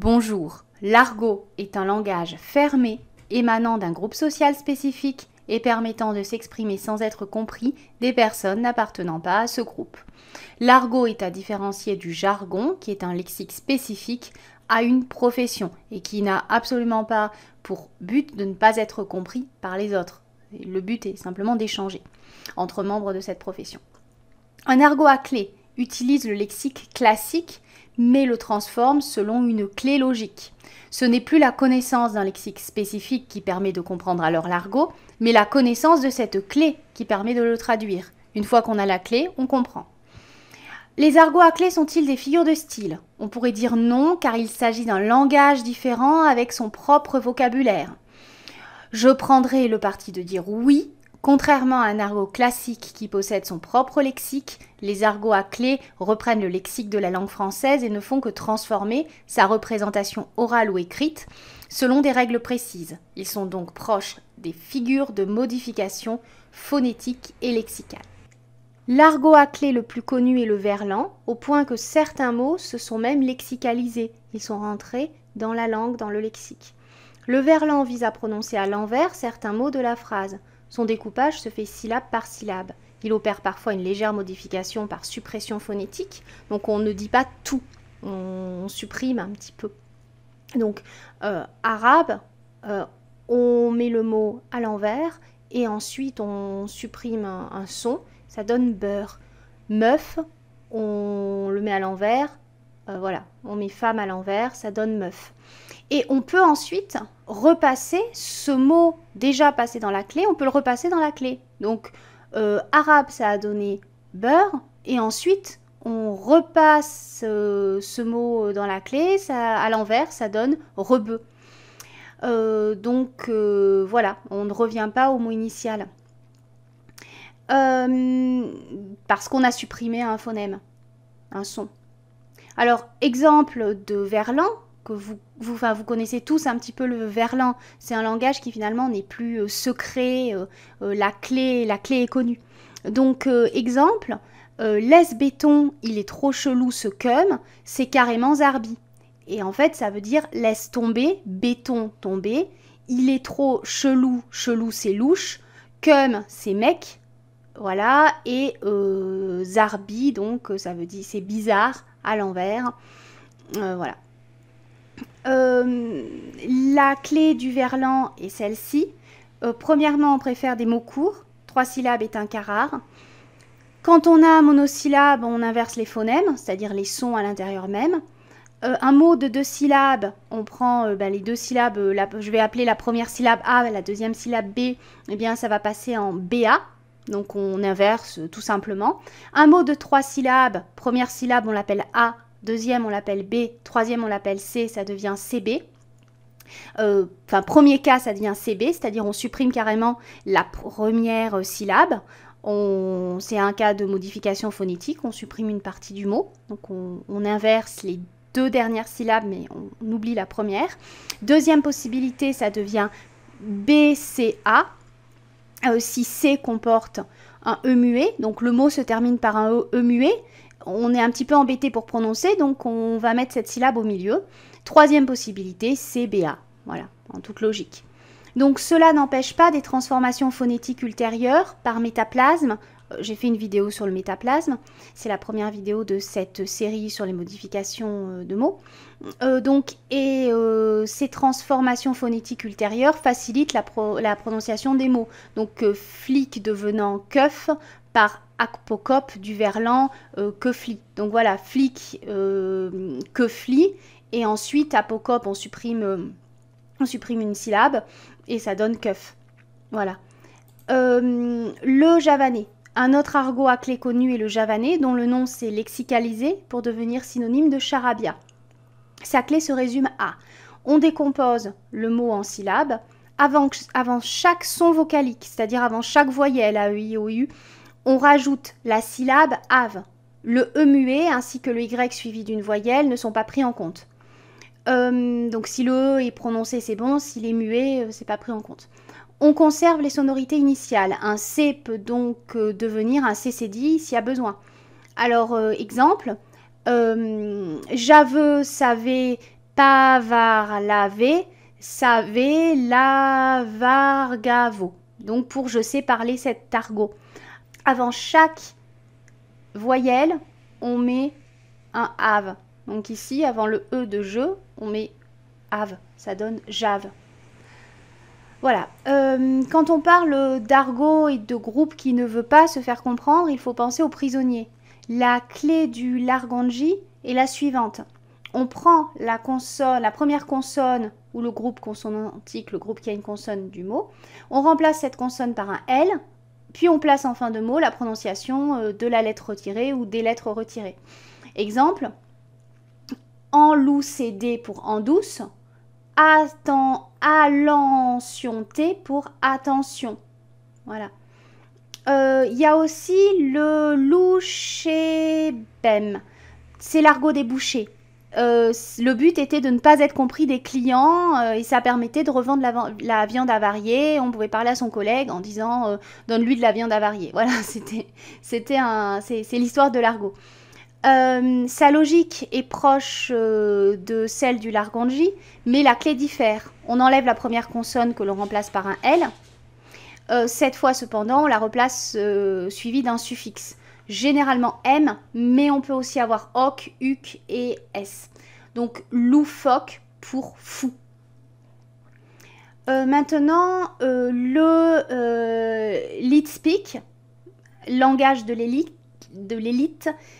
Bonjour. L'argot est un langage fermé, émanant d'un groupe social spécifique et permettant de s'exprimer sans être compris des personnes n'appartenant pas à ce groupe. L'argot est à différencier du jargon, qui est un lexique spécifique à une profession et qui n'a absolument pas pour but de ne pas être compris par les autres. Le but est simplement d'échanger entre membres de cette profession. Un argot à clé utilise le lexique classique mais le transforme selon une clé logique. Ce n'est plus la connaissance d'un lexique spécifique qui permet de comprendre alors l'argot, mais la connaissance de cette clé qui permet de le traduire. Une fois qu'on a la clé, on comprend. Les argots à clé sont-ils des figures de style On pourrait dire non, car il s'agit d'un langage différent avec son propre vocabulaire. Je prendrai le parti de dire oui Contrairement à un argot classique qui possède son propre lexique, les argots à clé reprennent le lexique de la langue française et ne font que transformer sa représentation orale ou écrite selon des règles précises. Ils sont donc proches des figures de modification phonétique et lexicale. L'argot à clé le plus connu est le verlan, au point que certains mots se sont même lexicalisés, ils sont rentrés dans la langue, dans le lexique. Le verlan vise à prononcer à l'envers certains mots de la phrase. Son découpage se fait syllabe par syllabe. Il opère parfois une légère modification par suppression phonétique, donc on ne dit pas tout, on supprime un petit peu. Donc euh, arabe, euh, on met le mot à l'envers et ensuite on supprime un, son, ça donne beurre. Meuf, on le met à l'envers, euh, voilà, on met femme à l'envers, ça donne meuf. Et on peut ensuite repasser ce mot déjà passé dans la clé, on peut le repasser dans la clé. Donc euh, arabe, ça a donné beurre, et ensuite on repasse euh, ce mot euh, dans la clé, ça, à l'envers, ça donne rebeu. donc voilà, on ne revient pas au mot initial. parce qu'on a supprimé un phonème, un son. Alors, exemple de verlan, vous, connaissez tous un petit peu le verlan. C'est un langage qui finalement n'est plus euh, secret, euh, euh, la, clé, la clé est connue. Donc, exemple, laisse béton, il est trop chelou ce cum, c'est carrément zarbi. Et en fait, ça veut dire laisse tomber, béton tomber, il est trop chelou, chelou c'est louche, cum c'est mec, voilà, et zarbi, donc ça veut dire c'est bizarre à l'envers, voilà. Euh, la clé du verlan est celle-ci. Euh, premièrement, on préfère des mots courts. Trois syllabes est un cas rare. Quand on a monosyllabe, on inverse les phonèmes, c'est-à-dire les sons à l'intérieur même. Euh, un mot de deux syllabes, on prend ben, les deux syllabes, je vais appeler la première syllabe A, la deuxième syllabe B, eh bien ça va passer en BA, donc on inverse tout simplement. Un mot de trois syllabes, première syllabe on l'appelle A, deuxième on l'appelle B, troisième on l'appelle C, ça devient CB. Euh, enfin, premier cas, ça devient CB, c'est-à-dire on supprime carrément la première euh, syllabe. C'est un cas de modification phonétique, on supprime une partie du mot, donc on, inverse les deux dernières syllabes, mais on, oublie la première. Deuxième possibilité, ça devient BCA. Euh, si C comporte un E muet, donc le mot se termine par un e, e muet, on est un petit peu embêté pour prononcer, donc on va mettre cette syllabe au milieu. Troisième possibilité, CBA. Voilà, en toute logique. Donc cela n'empêche pas des transformations phonétiques ultérieures par métaplasme. Euh, j'ai fait une vidéo sur le métaplasme, c'est la première vidéo de cette série sur les modifications euh, de mots. Euh, donc, et ces transformations phonétiques ultérieures facilitent la, prononciation des mots. Donc flic devenant keuf par apocope du Verlan, euh, Kefli. Donc voilà, flic, euh, Kefli. Et ensuite, apocope, on supprime, euh, on supprime une syllabe et ça donne keuf. Voilà. Euh, le javanais. Un autre argot à clé connu est le javanais, dont le nom s'est lexicalisé pour devenir synonyme de charabia. Sa clé se résume à on décompose le mot en syllabes avant, avant chaque son vocalique, c'est-à-dire avant chaque voyelle, A, E, I, O, U, on rajoute la syllabe ave. Le E muet ainsi que le Y suivi d'une voyelle ne sont pas pris en compte. Euh, donc si le E est prononcé, c'est bon, s'il est muet, euh, c'est pas pris en compte. On conserve les sonorités initiales. Un C peut donc euh, devenir un ccd » s'il y a besoin. Alors, exemple, euh, j'aveux, pas pavar, lavé, savé lavar, gavo. Donc, pour je sais parler cet argot avant chaque voyelle, on met un ave ». Donc ici, avant le E de je, on met ave ». Ça donne jave. Voilà. Euh, quand on parle d'argot et de groupe qui ne veut pas se faire comprendre, il faut penser aux prisonniers. La clé du Largonji est la suivante. On prend la la première consonne ou le groupe consonantique, le groupe qui a une consonne du mot. On remplace cette consonne par un L puis on place en fin de mot la prononciation euh, de la lettre retirée ou des lettres retirées. Exemple, en loup pour en douce, atten, t pour attention. Voilà. Il euh, y a aussi le BEM. C'est l'argot des bouchers. Euh, le but était de ne pas être compris des clients euh, et ça permettait de revendre la, viande avariée. On pouvait parler à son collègue en disant euh, donne-lui de la viande avariée. Voilà, c'était, c'est, l'histoire de l'argot. sa logique est proche de celle du largonji, mais la clé diffère. On enlève la première consonne que l'on remplace par un L. cette fois cependant, on la replace suivie d'un suffixe généralement M, mais on peut aussi avoir OC, UC et S. Donc loufoque pour fou. Euh, maintenant, euh, le euh, lead speak, langage de l'élite,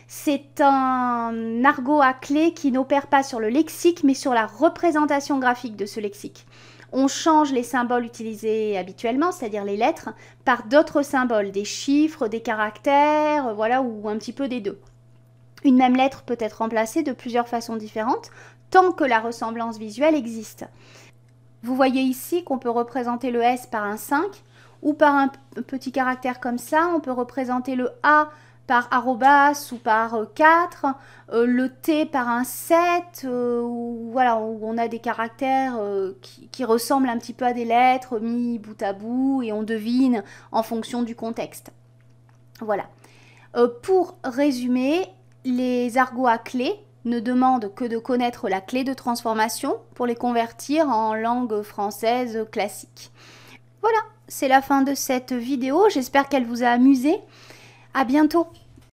c'est un argot à clé qui n'opère pas sur le lexique, mais sur la représentation graphique de ce lexique. On change les symboles utilisés habituellement, c'est-à-dire les lettres, par d'autres symboles, des chiffres, des caractères, euh, voilà, ou un petit peu des deux. Une même lettre peut être remplacée de plusieurs façons différentes, tant que la ressemblance visuelle existe. Vous voyez ici qu'on peut représenter le S par un 5 ou par un petit caractère comme ça, on peut représenter le A par arrobas ou par 4, euh, euh, le T par un 7, euh, voilà, où on a des caractères qui, qui, ressemblent un petit peu à des lettres mis bout à bout et on devine en fonction du contexte. Voilà. pour résumer, les argots à clé ne demandent que de connaître la clé de transformation pour les convertir en langue française classique. Voilà, c'est la fin de cette vidéo, j'espère qu'elle vous a amusé. À bientôt